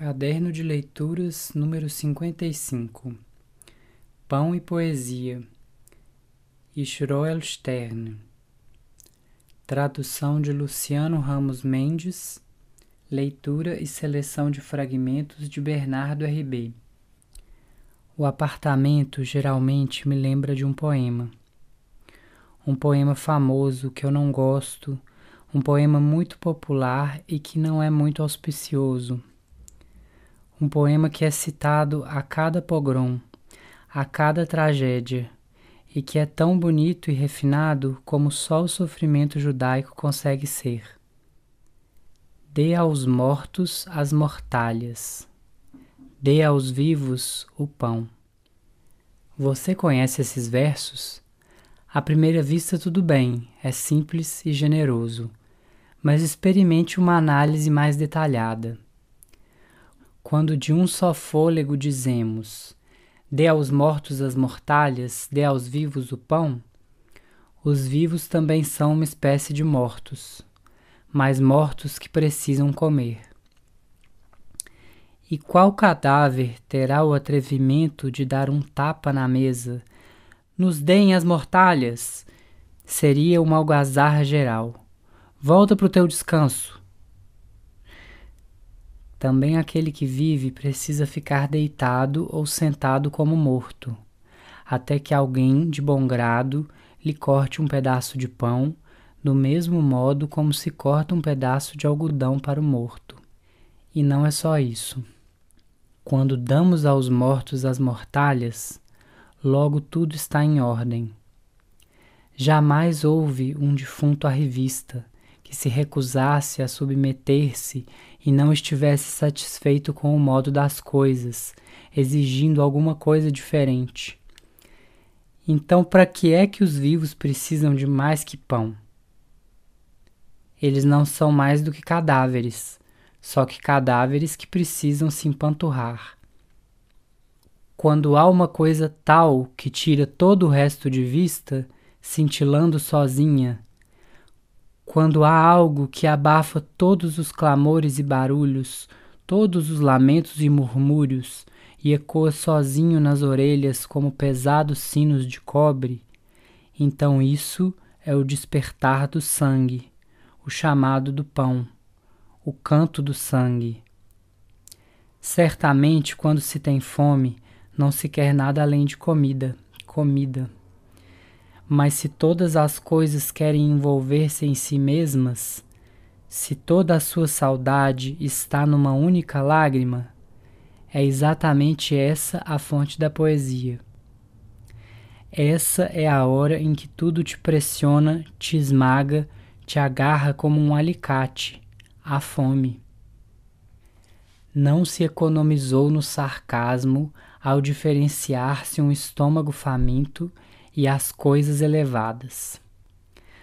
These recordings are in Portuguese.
Caderno de Leituras número 55 Pão e Poesia Israel Stern Tradução de Luciano Ramos Mendes Leitura e seleção de fragmentos de Bernardo R.B. O apartamento geralmente me lembra de um poema. Um poema famoso que eu não gosto, um poema muito popular e que não é muito auspicioso um poema que é citado a cada pogrom, a cada tragédia, e que é tão bonito e refinado como só o sofrimento judaico consegue ser. Dê aos mortos as mortalhas, dê aos vivos o pão. Você conhece esses versos? À primeira vista, tudo bem, é simples e generoso, mas experimente uma análise mais detalhada quando de um só fôlego dizemos: Dê aos mortos as mortalhas, dê aos vivos o pão, os vivos também são uma espécie de mortos, mas mortos que precisam comer. E qual cadáver terá o atrevimento de dar um tapa na mesa? Nos deem as mortalhas! Seria uma algazarra geral. Volta para o teu descanso. Também aquele que vive precisa ficar deitado ou sentado como morto, até que alguém, de bom grado, lhe corte um pedaço de pão, do mesmo modo como se corta um pedaço de algodão para o morto. E não é só isso. Quando damos aos mortos as mortalhas, logo tudo está em ordem. Jamais houve um defunto à revista que se recusasse a submeter-se e não estivesse satisfeito com o modo das coisas, exigindo alguma coisa diferente. Então, para que é que os vivos precisam de mais que pão? Eles não são mais do que cadáveres, só que cadáveres que precisam se empanturrar. Quando há uma coisa tal que tira todo o resto de vista, cintilando sozinha, quando há algo que abafa todos os clamores e barulhos, todos os lamentos e murmúrios, e ecoa sozinho nas orelhas como pesados sinos de cobre, então isso é o despertar do sangue, o chamado do pão, o canto do sangue. Certamente, quando se tem fome, não se quer nada além de comida, comida. Mas se todas as coisas querem envolver-se em si mesmas, se toda a sua saudade está numa única lágrima, é exatamente essa a fonte da poesia. Essa é a hora em que tudo te pressiona, te esmaga, te agarra como um alicate, a fome. Não se economizou no sarcasmo ao diferenciar-se um estômago faminto e às coisas elevadas.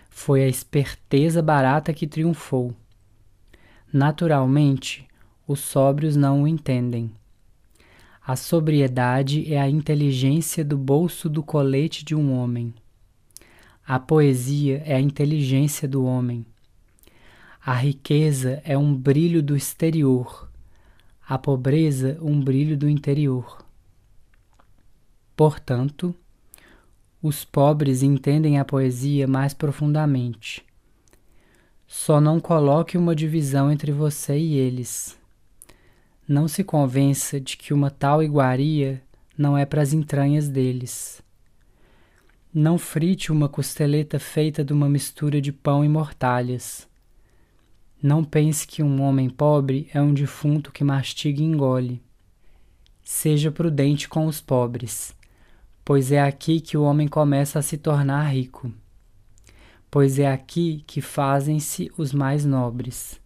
Foi a esperteza barata que triunfou. Naturalmente, os sóbrios não o entendem. A sobriedade é a inteligência do bolso do colete de um homem. A poesia é a inteligência do homem. A riqueza é um brilho do exterior, a pobreza, um brilho do interior. Portanto, os pobres entendem a poesia mais profundamente. Só não coloque uma divisão entre você e eles. Não se convença de que uma tal iguaria não é para as entranhas deles. Não frite uma costeleta feita de uma mistura de pão e mortalhas. Não pense que um homem pobre é um defunto que mastiga e engole. Seja prudente com os pobres pois é aqui que o homem começa a se tornar rico, pois é aqui que fazem-se os mais nobres.